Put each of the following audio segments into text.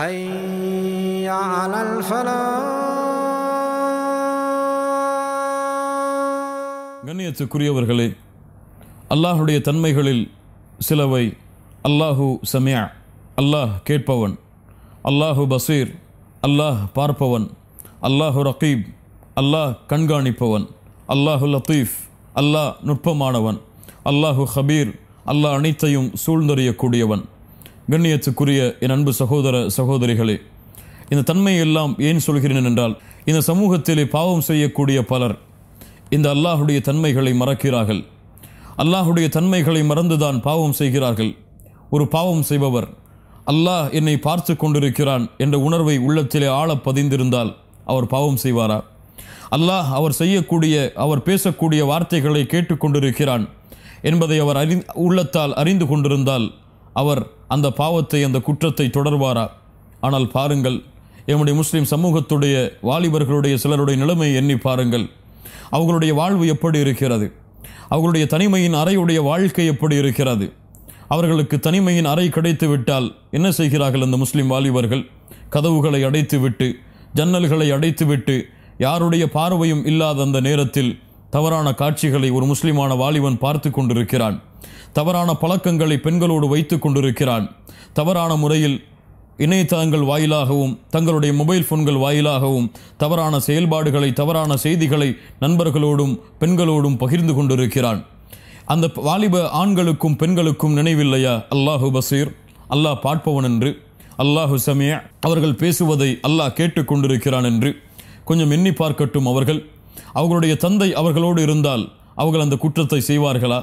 حي على கண்ணியத்துக்குரியவர்களே அல்லாஹுடைய தன்மைகளில் சிலவை அல்லாஹு சமியா அல்லாஹ் கேட்பவன் அல்லாஹு பசீர் அல்லாஹ் பார்ப்பவன் அல்லாஹு ரகீப் அல்லாஹ் கண்காணிப்பவன் அல்லாஹு லத்தீஃப் அல்லாஹ் நுட்பமானவன் அல்லாஹு ஹபீர் அல்லாஹ் அனைத்தையும் சூழ்ந்தறியக்கூடியவன் கண்ணியத்துக்குரிய என் அன்பு சகோதர சகோதரிகளே இந்த தன்மையெல்லாம் எல்லாம் ஏன் சொல்கிறேன் என்றால் இந்த சமூகத்திலே பாவம் செய்யக்கூடிய பலர் இந்த அல்லாஹுடைய தன்மைகளை மறக்கிறார்கள் அல்லாஹுடைய தன்மைகளை மறந்துதான் பாவம் செய்கிறார்கள் ஒரு பாவம் செய்பவர் அல்லாஹ் என்னை பார்த்து கொண்டிருக்கிறான் என்ற உணர்வை உள்ளத்திலே ஆழ பதிந்திருந்தால் அவர் பாவம் செய்வாரா அல்லாஹ் அவர் செய்யக்கூடிய அவர் பேசக்கூடிய வார்த்தைகளை கேட்டுக்கொண்டிருக்கிறான் என்பதை அவர் அறி உள்ளத்தால் அறிந்து கொண்டிருந்தால் அவர் அந்த பாவத்தை அந்த குற்றத்தை தொடர்வாரா ஆனால் பாருங்கள் எம்முடைய முஸ்லீம் சமூகத்துடைய வாலிபர்களுடைய சிலருடைய நிலைமையை எண்ணி பாருங்கள் அவர்களுடைய வாழ்வு எப்படி இருக்கிறது அவர்களுடைய தனிமையின் அறையுடைய வாழ்க்கை எப்படி இருக்கிறது அவர்களுக்கு தனிமையின் அறை கிடைத்து விட்டால் என்ன செய்கிறார்கள் அந்த முஸ்லீம் வாலிபர்கள் கதவுகளை அடைத்துவிட்டு ஜன்னல்களை அடைத்துவிட்டு யாருடைய பார்வையும் இல்லாத அந்த நேரத்தில் தவறான காட்சிகளை ஒரு முஸ்லிமான வாலிபன் பார்த்து கொண்டிருக்கிறான் தவறான பழக்கங்களை பெண்களோடு வைத்து கொண்டிருக்கிறான் தவறான முறையில் இணையதளங்கள் வாயிலாகவும் தங்களுடைய மொபைல் ஃபோன்கள் வாயிலாகவும் தவறான செயல்பாடுகளை தவறான செய்திகளை நண்பர்களோடும் பெண்களோடும் பகிர்ந்து கொண்டிருக்கிறான் அந்த வாலிப ஆண்களுக்கும் பெண்களுக்கும் நினைவில்லையா அல்லாஹு பசீர் அல்லாஹ் பார்ப்பவன் என்று அல்லாஹு சமிய அவர்கள் பேசுவதை அல்லாஹ் கேட்டுக்கொண்டிருக்கிறான் என்று கொஞ்சம் எண்ணி பார்க்கட்டும் அவர்கள் அவர்களுடைய தந்தை அவர்களோடு இருந்தால் அவர்கள் அந்த குற்றத்தை செய்வார்களா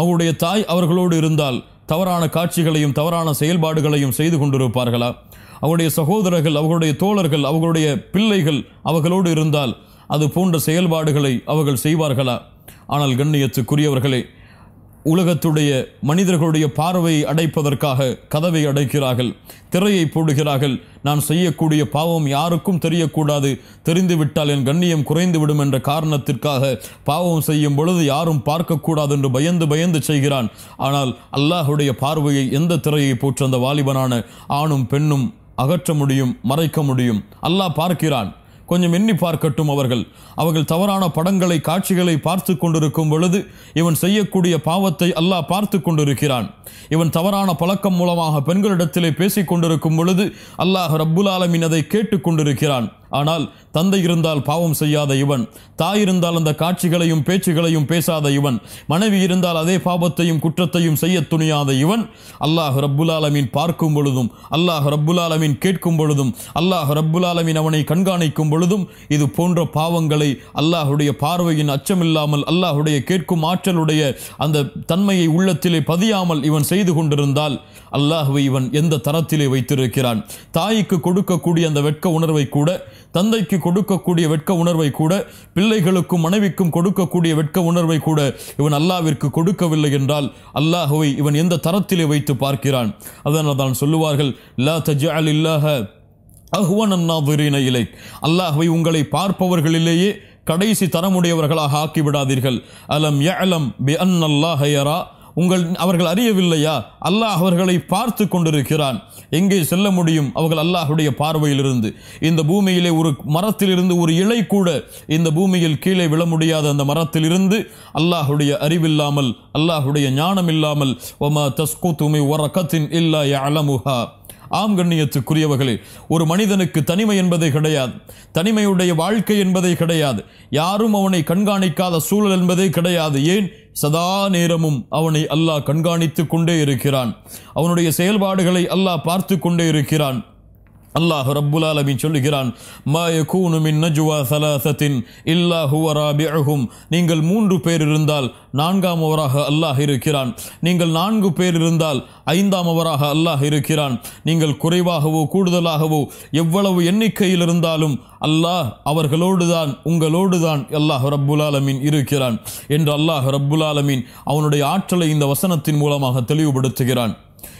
அவருடைய தாய் அவர்களோடு இருந்தால் தவறான காட்சிகளையும் தவறான செயல்பாடுகளையும் செய்து கொண்டிருப்பார்களா அவருடைய சகோதரர்கள் அவர்களுடைய தோழர்கள் அவர்களுடைய பிள்ளைகள் அவர்களோடு இருந்தால் அது போன்ற செயல்பாடுகளை அவர்கள் செய்வார்களா ஆனால் கண்ணியத்துக்குரியவர்களே உலகத்துடைய மனிதர்களுடைய பார்வையை அடைப்பதற்காக கதவை அடைக்கிறார்கள் திரையை போடுகிறார்கள் நான் செய்யக்கூடிய பாவம் யாருக்கும் தெரியக்கூடாது தெரிந்துவிட்டால் என் கண்ணியம் குறைந்துவிடும் என்ற காரணத்திற்காக பாவம் செய்யும் பொழுது யாரும் பார்க்கக்கூடாது என்று பயந்து பயந்து செய்கிறான் ஆனால் அல்லாஹுடைய பார்வையை எந்த திரையை போற்று அந்த வாலிபனான ஆணும் பெண்ணும் அகற்ற முடியும் மறைக்க முடியும் அல்லாஹ் பார்க்கிறான் கொஞ்சம் எண்ணி பார்க்கட்டும் அவர்கள் அவர்கள் தவறான படங்களை காட்சிகளை பார்த்து கொண்டிருக்கும் பொழுது இவன் செய்யக்கூடிய பாவத்தை அல்லாஹ் பார்த்து கொண்டிருக்கிறான் இவன் தவறான பழக்கம் மூலமாக பெண்களிடத்திலே பேசிக் கொண்டிருக்கும் பொழுது அல்லாஹ் ரப்புல் ஆலமின் அதை கேட்டுக்கொண்டிருக்கிறான் ஆனால் தந்தை இருந்தால் பாவம் செய்யாத இவன் தாய் இருந்தால் அந்த காட்சிகளையும் பேச்சுகளையும் பேசாத இவன் மனைவி இருந்தால் அதே பாவத்தையும் குற்றத்தையும் செய்ய துணியாத இவன் அல்லாஹ் ரப்புலாலமீன் பார்க்கும் பொழுதும் அல்லாஹ் ரப்புலாலமீன் கேட்கும் பொழுதும் அல்லாஹ் ரப்புலாலமீன் அவனை கண்காணிக்கும் பொழுதும் இது போன்ற பாவங்களை அல்லாஹுடைய பார்வையின் அச்சமில்லாமல் அல்லாஹுடைய கேட்கும் ஆற்றலுடைய அந்த தன்மையை உள்ளத்திலே பதியாமல் இவன் செய்து கொண்டிருந்தால் அல்லாஹுவை இவன் எந்த தரத்திலே வைத்திருக்கிறான் தாய்க்கு கொடுக்கக்கூடிய அந்த வெட்க உணர்வை கூட தந்தைக்கு கொடுக்கக்கூடிய வெட்க உணர்வை கூட பிள்ளைகளுக்கும் மனைவிக்கும் கொடுக்கக்கூடிய வெட்க உணர்வை கூட இவன் அல்லாவிற்கு கொடுக்கவில்லை என்றால் அல்லாஹுவை இவன் எந்த தரத்திலே வைத்து பார்க்கிறான் அதனால் தான் சொல்லுவார்கள் லா தஜா இல்லாஹ அஹ்வனன்னாதுரீன இலை அல்லாஹுவை உங்களை பார்ப்பவர்களிலேயே கடைசி தரமுடையவர்களாக ஆக்கிவிடாதீர்கள் அலம் யலம் பி அன் அல்லாஹயரா உங்கள் அவர்கள் அறியவில்லையா அல்லாஹ் அவர்களை பார்த்து கொண்டிருக்கிறான் எங்கே செல்ல முடியும் அவர்கள் அல்லாஹுடைய பார்வையிலிருந்து இந்த பூமியிலே ஒரு மரத்திலிருந்து ஒரு இலை கூட இந்த பூமியில் கீழே விழ முடியாத அந்த மரத்திலிருந்து அல்லாஹுடைய அறிவில்லாமல் அல்லாஹுடைய ஞானம் இல்லாமல் ஒமா தஸ்கூத்துமை ஒரக்கத்தின் இல்லா அலமுஹா ஆம் கண்ணியத்துக்குரியவர்களே ஒரு மனிதனுக்கு தனிமை என்பதே கிடையாது தனிமையுடைய வாழ்க்கை என்பதே கிடையாது யாரும் அவனை கண்காணிக்காத சூழல் என்பதே கிடையாது ஏன் சதா நேரமும் அவனை அல்லாஹ் கண்காணித்து கொண்டே இருக்கிறான் அவனுடைய செயல்பாடுகளை அல்லாஹ் பார்த்து கொண்டே இருக்கிறான் அல்லாஹ் ரப்புல் ஆலமின் சொல்லுகிறான் மா கூனுமின் மின் நஜுவா சலாசத்தின் இல்லா ஹுவ ராபிஅஹும் நீங்கள் மூன்று பேர் இருந்தால் நான்காம் அவராக அல்லாஹ் இருக்கிறான் நீங்கள் நான்கு பேர் இருந்தால் ஐந்தாம் அவராக அல்லாஹ் இருக்கிறான் நீங்கள் குறைவாகவோ கூடுதலாகவோ எவ்வளவு எண்ணிக்கையில் இருந்தாலும் அல்லாஹ் அவர்களோடு தான் உங்களோடு தான் அல்லாஹ் ரப்புல் ஆலமின் இருக்கிறான் என்று அல்லாஹ் ரப்புல் ஆலமின் அவனுடைய ஆற்றலை இந்த வசனத்தின் மூலமாக தெளிவுபடுத்துகிறான்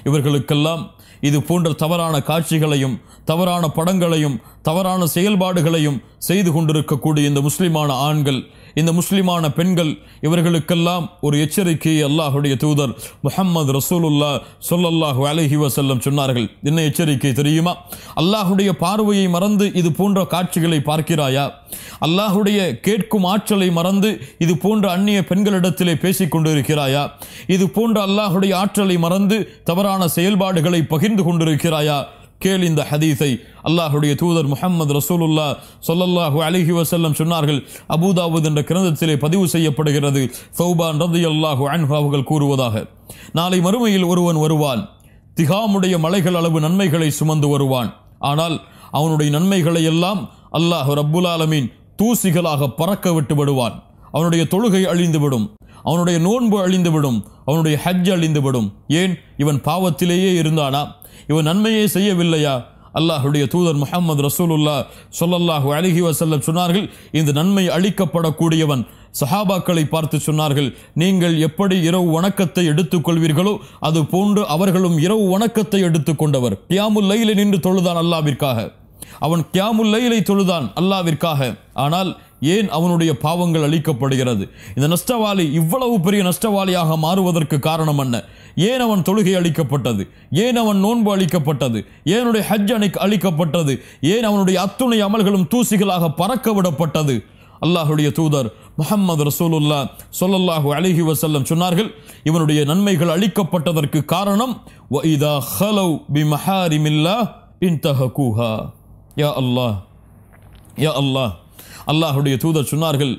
இவர்களுக்கெல்லாம் இது போன்ற தவறான காட்சிகளையும் தவறான படங்களையும் தவறான செயல்பாடுகளையும் செய்து கொண்டிருக்கக்கூடிய இந்த முஸ்லிமான ஆண்கள் இந்த முஸ்லிமான பெண்கள் இவர்களுக்கெல்லாம் ஒரு எச்சரிக்கையை அல்லாஹுடைய தூதர் முஹம்மது ரசூலுல்லா சொல்லல்லாஹு அலஹி வசல்லம் சொன்னார்கள் என்ன எச்சரிக்கை தெரியுமா அல்லாஹுடைய பார்வையை மறந்து இது போன்ற காட்சிகளை பார்க்கிறாயா அல்லாஹுடைய கேட்கும் ஆற்றலை மறந்து இது போன்ற அந்நிய பெண்களிடத்திலே பேசிக் கொண்டிருக்கிறாயா இது போன்ற அல்லாஹுடைய ஆற்றலை மறந்து தவறான செயல்பாடுகளை பகிர்ந்து கொண்டிருக்கிறாயா கேள் இந்த ஹதீஸை அல்லாஹுடைய தூதர் முஹம்மது ரசூலுல்லா சொல்லல்லாஹு அலிஹி வசல்லம் சொன்னார்கள் அபுதாவுத் என்ற கிரந்தத்திலே பதிவு செய்யப்படுகிறது சௌபான் ரந்தி அல்லாஹு அன்ஹு அவர்கள் கூறுவதாக நாளை மறுமையில் ஒருவன் வருவான் திகாமுடைய மலைகள் அளவு நன்மைகளை சுமந்து வருவான் ஆனால் அவனுடைய நன்மைகளை எல்லாம் அல்லாஹ் ஆலமின் தூசிகளாக பறக்க விட்டு விடுவான் அவனுடைய தொழுகை அழிந்துவிடும் அவனுடைய நோன்பு அழிந்துவிடும் அவனுடைய ஹஜ் அழிந்துவிடும் ஏன் இவன் பாவத்திலேயே இருந்தானா இவன் நன்மையே செய்யவில்லையா அல்லாஹுடைய தூதர் முகமது ரசூலுல்லா சொல்லல்லாஹு அழகி வசல்லம் சொன்னார்கள் இந்த நன்மை அளிக்கப்படக்கூடியவன் சஹாபாக்களை பார்த்து சொன்னார்கள் நீங்கள் எப்படி இரவு வணக்கத்தை எடுத்துக்கொள்வீர்களோ அது போன்று அவர்களும் இரவு வணக்கத்தை எடுத்துக்கொண்டவர் கியாமுல் லைலை நின்று தொழுதான் அல்லாவிற்காக அவன் கியாமுல் லைலை தொழுதான் அல்லாவிற்காக ஆனால் ஏன் அவனுடைய பாவங்கள் அழிக்கப்படுகிறது இந்த நஷ்டவாளி இவ்வளவு பெரிய நஷ்டவாளியாக மாறுவதற்கு காரணம் என்ன ஏன் அவன் தொழுகை அளிக்கப்பட்டது ஏன் அவன் நோன்பு அளிக்கப்பட்டது ஏனுடைய ஹஜ் அணி அளிக்கப்பட்டது ஏன் அவனுடைய அத்துணை அமல்களும் தூசிகளாக பறக்க விடப்பட்டது அல்லாஹுடைய தூதர் முகமது ரசூலுல்லா சொல்லல்லாஹு அலிஹி வசல்லம் சொன்னார்கள் இவனுடைய நன்மைகள் அளிக்கப்பட்டதற்கு காரணம் இதா ஹலவ் இன்தஹ கூஹா யா அல்லாஹ் யா அல்லாஹ் அல்லாஹுடைய தூதர் சொன்னார்கள்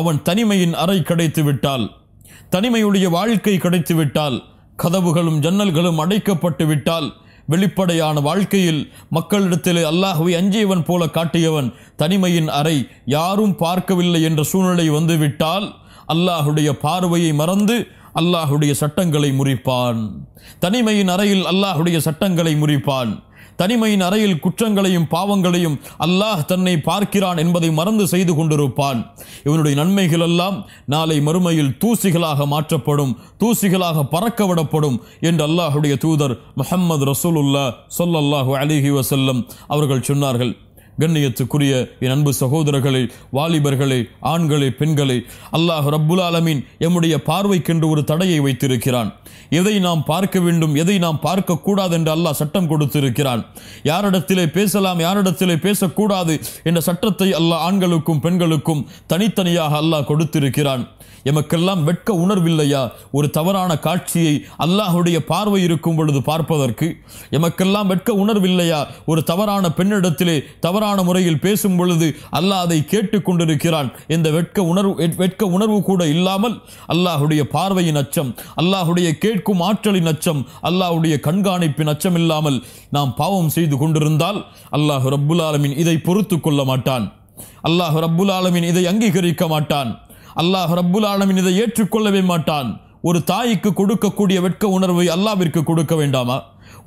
அவன் தனிமையின் அறை கிடைத்து விட்டால் தனிமையுடைய வாழ்க்கை கிடைத்து விட்டால் கதவுகளும் ஜன்னல்களும் அடைக்கப்பட்டு விட்டால் வெளிப்படையான வாழ்க்கையில் மக்களிடத்திலே அல்லாஹுவை அஞ்சியவன் போல காட்டியவன் தனிமையின் அறை யாரும் பார்க்கவில்லை என்ற சூழ்நிலை வந்துவிட்டால் அல்லாஹுடைய பார்வையை மறந்து அல்லாஹுடைய சட்டங்களை முறிப்பான் தனிமையின் அறையில் அல்லாஹுடைய சட்டங்களை முறிப்பான் தனிமையின் அறையில் குற்றங்களையும் பாவங்களையும் அல்லாஹ் தன்னை பார்க்கிறான் என்பதை மறந்து செய்து கொண்டிருப்பான் இவனுடைய நன்மைகள் எல்லாம் நாளை மறுமையில் தூசிகளாக மாற்றப்படும் தூசிகளாக பறக்க விடப்படும் என்று அல்லாஹுடைய தூதர் முஹம்மது ரசூலுல்லா சொல்லல்லாஹு அலிஹி வசல்லம் அவர்கள் சொன்னார்கள் கண்ணியத்துக்குரிய என் அன்பு சகோதரர்களை வாலிபர்களை ஆண்களை பெண்களை அல்லாஹ் ரப்புல் ஆலமீன் எம்முடைய பார்வைக்கென்று ஒரு தடையை வைத்திருக்கிறான் எதை நாம் பார்க்க வேண்டும் எதை நாம் பார்க்கக்கூடாது என்று அல்லாஹ் சட்டம் கொடுத்திருக்கிறான் யாரிடத்திலே பேசலாம் யாரிடத்திலே பேசக்கூடாது என்ற சட்டத்தை அல்லாஹ் ஆண்களுக்கும் பெண்களுக்கும் தனித்தனியாக அல்லாஹ் கொடுத்திருக்கிறான் எமக்கெல்லாம் வெட்க உணர்வில்லையா ஒரு தவறான காட்சியை அல்லாஹுடைய பார்வை இருக்கும் பொழுது பார்ப்பதற்கு எமக்கெல்லாம் வெட்க உணர்வில்லையா ஒரு தவறான பெண்ணிடத்திலே தவறான முறையில் பேசும் பொழுது அல்லாஹ் அதை கொண்டிருக்கிறான் இந்த வெட்க உணர்வு வெட்க உணர்வு கூட இல்லாமல் அல்லாஹுடைய பார்வையின் அச்சம் அல்லாஹுடைய கேட்கும் ஆற்றலின் அச்சம் அல்லாஹுடைய கண்காணிப்பின் அச்சம் இல்லாமல் நாம் பாவம் செய்து கொண்டிருந்தால் அல்லாஹு ரப்புல் ஆலமின் இதை பொறுத்து கொள்ள மாட்டான் அல்லாஹு ரப்புல் ஆலமின் இதை அங்கீகரிக்க மாட்டான் அல்லாஹ் ரப்புல் ஆலமின் இதை ஏற்றுக்கொள்ளவே மாட்டான் ஒரு தாய்க்கு கொடுக்கக்கூடிய வெட்க உணர்வை அல்லாவிற்கு கொடுக்க வேண்டாமா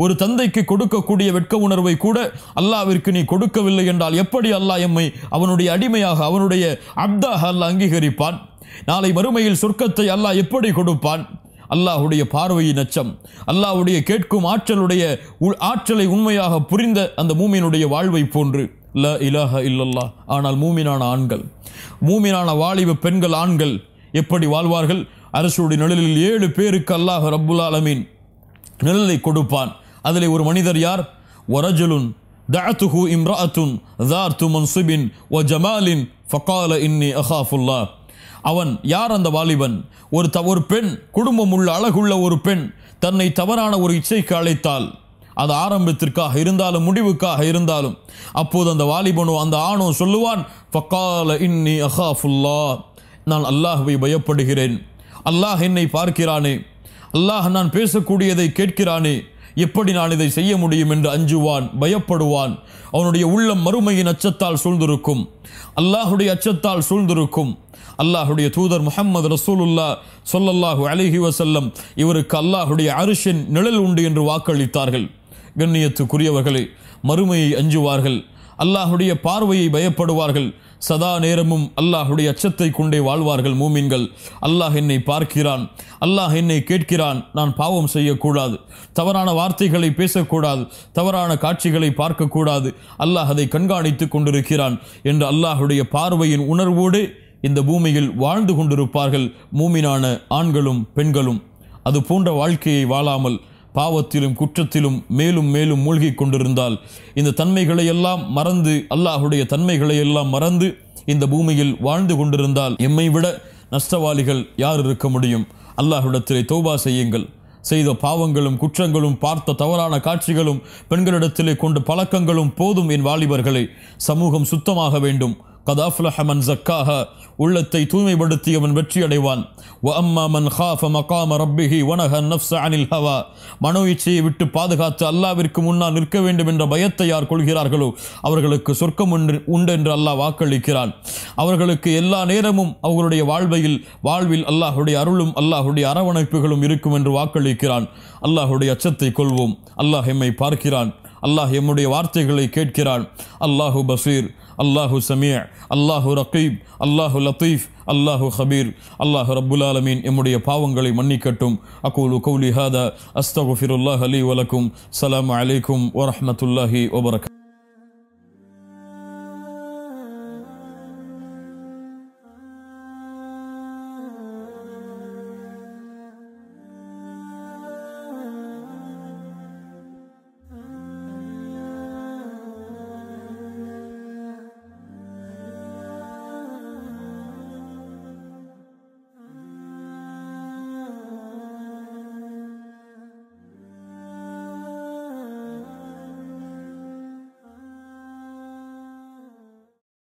ஒரு தந்தைக்கு கொடுக்கக்கூடிய வெட்க உணர்வை கூட அல்லாவிற்கு நீ கொடுக்கவில்லை என்றால் எப்படி அல்லாஹ் எம்மை அவனுடைய அடிமையாக அவனுடைய அப்தாக அல்லாஹ் அங்கீகரிப்பான் நாளை மறுமையில் சொர்க்கத்தை அல்லாஹ் எப்படி கொடுப்பான் அல்லாஹுடைய பார்வையின் அச்சம் அல்லாஹுடைய கேட்கும் ஆற்றலுடைய ஆற்றலை உண்மையாக புரிந்த அந்த மூமியினுடைய வாழ்வை போன்று ல இலஹ இல்லல்லா ஆனால் மூமினான ஆண்கள் மூமினான வாலிப பெண்கள் ஆண்கள் எப்படி வாழ்வார்கள் அரசுடைய நிழலில் ஏழு பேருக்கு அல்லாஹ் ரப்புல் ஆலமீன் நிழலை கொடுப்பான் அதில் ஒரு மனிதர் யார் ஒரஜலுன் தஅத்துஹு இம்ராத்துன் தார்த்து மன்சுபின் ஒ ஜமாலின் ஃபக்கால இன்னி அஹாஃபுல்லா அவன் யார் அந்த வாலிபன் ஒரு த ஒரு பெண் குடும்பம் உள்ள அழகுள்ள ஒரு பெண் தன்னை தவறான ஒரு இச்சைக்கு அழைத்தாள் அது ஆரம்பத்திற்காக இருந்தாலும் முடிவுக்காக இருந்தாலும் அப்போது அந்த வாலிபனோ அந்த ஆணும் சொல்லுவான் ஃபக்கால இன்னி அஹாஃபுல்லா நான் அல்லாஹுவை பயப்படுகிறேன் அல்லாஹ் என்னை பார்க்கிறானே அல்லாஹ் நான் பேசக்கூடியதை கேட்கிறானே எப்படி நான் இதை செய்ய முடியும் என்று அஞ்சுவான் பயப்படுவான் அவனுடைய உள்ளம் மறுமையின் அச்சத்தால் சூழ்ந்திருக்கும் அல்லாஹுடைய அச்சத்தால் சூழ்ந்திருக்கும் அல்லாஹுடைய தூதர் முஹம்மது ரசூலுல்லா சொல்லல்லாஹு அலிஹி வசல்லம் இவருக்கு அல்லாஹுடைய அரிசின் நிழல் உண்டு என்று வாக்களித்தார்கள் கண்ணியத்துக்குரியவர்களே மறுமையை அஞ்சுவார்கள் அல்லாஹுடைய பார்வையை பயப்படுவார்கள் சதா நேரமும் அல்லாஹுடைய அச்சத்தை கொண்டே வாழ்வார்கள் மூமின்கள் அல்லாஹ் என்னை பார்க்கிறான் அல்லாஹ் என்னை கேட்கிறான் நான் பாவம் செய்யக்கூடாது தவறான வார்த்தைகளை பேசக்கூடாது தவறான காட்சிகளை பார்க்கக்கூடாது அல்லாஹ் அதை கண்காணித்து கொண்டிருக்கிறான் என்று அல்லாஹுடைய பார்வையின் உணர்வோடு இந்த பூமியில் வாழ்ந்து கொண்டிருப்பார்கள் மூமினான ஆண்களும் பெண்களும் அது போன்ற வாழ்க்கையை வாழாமல் பாவத்திலும் குற்றத்திலும் மேலும் மேலும் மூழ்கி கொண்டிருந்தால் இந்த தன்மைகளை எல்லாம் மறந்து அல்லாஹுடைய தன்மைகளை எல்லாம் மறந்து இந்த பூமியில் வாழ்ந்து கொண்டிருந்தால் எம்மை விட நஷ்டவாளிகள் யார் இருக்க முடியும் அல்லாஹுடத்திலே தோபா செய்யுங்கள் செய்த பாவங்களும் குற்றங்களும் பார்த்த தவறான காட்சிகளும் பெண்களிடத்திலே கொண்டு பழக்கங்களும் போதும் என் வாலிபர்களை சமூகம் சுத்தமாக வேண்டும் கதாஃப்லஹமன் ஜக்காக உள்ளத்தை தூய்மைப்படுத்தியவன் வெற்றி அடைவான் மகாம ரப்பிஹி அனில் ஹவா மனோ இச்சையை விட்டு பாதுகாத்து அல்லாவிற்கு முன்னால் நிற்க வேண்டும் என்ற பயத்தை யார் கொள்கிறார்களோ அவர்களுக்கு சொர்க்கம் உண்டு உண்டு என்று அல்லாஹ் வாக்களிக்கிறான் அவர்களுக்கு எல்லா நேரமும் அவர்களுடைய வாழ்வையில் வாழ்வில் அல்லாஹுடைய அருளும் அல்லாஹுடைய அரவணைப்புகளும் இருக்கும் என்று வாக்களிக்கிறான் அல்லாஹுடைய அச்சத்தை கொள்வோம் அல்லாஹ் எம்மை பார்க்கிறான் அல்லாஹ் எம்முடைய வார்த்தைகளை கேட்கிறான் அல்லாஹு பசீர் الله سميع الله رقيب الله لطيف الله خبير الله رب العالمين امري باوانغلي مني كتم اقول قولي هذا استغفر الله لي ولكم السلام عليكم ورحمه الله وبركاته